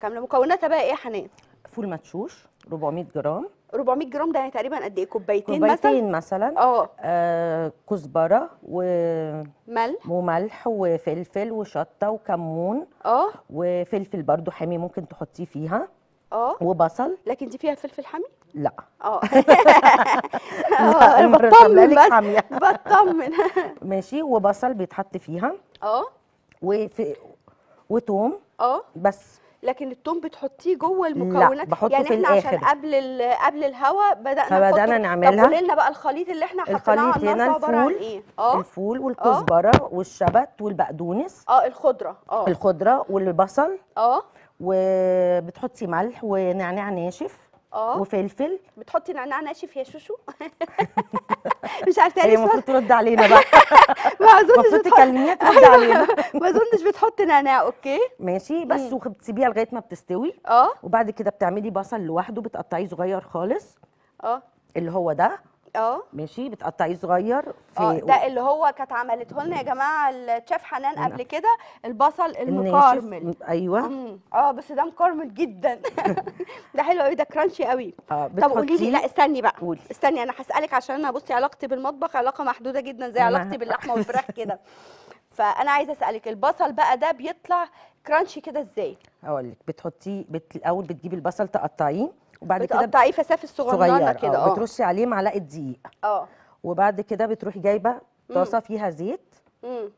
كامله مكوناتها بقى ايه يا حنان فول مدشوش 400 جرام 400 جرام ده يعني تقريبا قد ايه كوبايتين مثلا كوبايتين مثلا, مثلاً. آه. اه كزبره و ملح وملح وفلفل وشطه وكمون اه وفلفل برده حامي ممكن تحطيه فيها اه وبصل لكن دي فيها فلفل حامي لا اه انا بطمن بس بطمن ماشي وبصل بيتحط فيها اه وفي وتوم اه بس لكن التوم بتحطيه جوه المكونات لا يعني في احنا الآخر. عشان قبل قبل الهواء بدانا فبدانا نعملها طب لنا بقى الخليط اللي احنا حطيناه الخليط هنا الفول ايه آه. الفول والكزبره آه. أوه؟ والشبت والبقدونس اه الخضره اه الخضره والبصل اه وبتحطي ملح ونعناع ناشف اه وفلفل بتحطي نعناع ناشف يا شوشو مش عارفه يعني هي المفروض ترد علينا بقى اظنش المفروض تكلميها ترد أيوة. علينا ما اظنش بتحطي نعناع اوكي ماشي بس وبتسيبيها لغايه ما بتستوي اه وبعد كده بتعملي بصل لوحده بتقطعيه صغير خالص اه اللي هو ده اه ماشي بتقطعيه صغير في اه ده اللي هو كانت عملته لنا يا جماعه الشيف حنان قبل نعم. كده البصل المكرمل ايوه اه بس ده مكرمل جدا ده حلو قوي ده كرانشي قوي آه طب قولي لي لا استني بقى قولي. استني انا هسالك عشان انا بصي علاقتي بالمطبخ علاقه محدوده جدا زي علاقتي باللحمه والفراخ كده فانا عايزه اسالك البصل بقى ده بيطلع كرانشي كده ازاي هقول لك بتحطيه بت... الاول بتجيبي البصل تقطعيه وبعد كده بتقطعيه فساف صغننه كده اه بترشي عليه معلقه دقيق اه وبعد كده بتروحي جايبه طاسه فيها زيت امم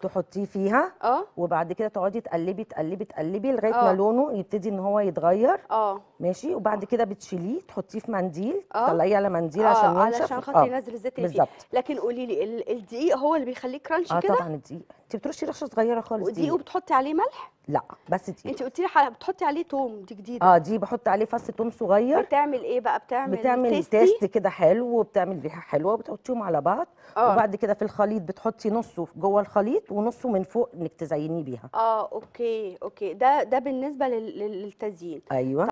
تحطيه فيها اه وبعد كده تقعدي تقلبي تقلبي تقلبي لغايه آه. ما لونه يبتدي ان هو يتغير اه ماشي وبعد كده بتشيليه تحطيه في منديل آه. تطلعيه على منديل أوه. عشان ينشف علشان خاطر آه. ينزل الزيت اللي فيه لكن قولي لي الدقيق هو اللي بيخليه كرانشي كده اه طبعا الدقيق انت بترشي رشه صغيره خالص ودي وبتحطي عليه ملح لا بس دي انت قلتي لي بتحطي عليه توم دي جديده اه دي بحط عليه فص توم صغير بتعمل ايه بقى بتعمل بتعمل تيست كده حلو وبتعمل ريحه حلوه وبتحطيهم على بعض آه. وبعد كده في الخليط بتحطي نصه جوه الخليط ونصه من فوق انك تزينيه بيها اه اوكي اوكي ده ده بالنسبه للتزيين ايوه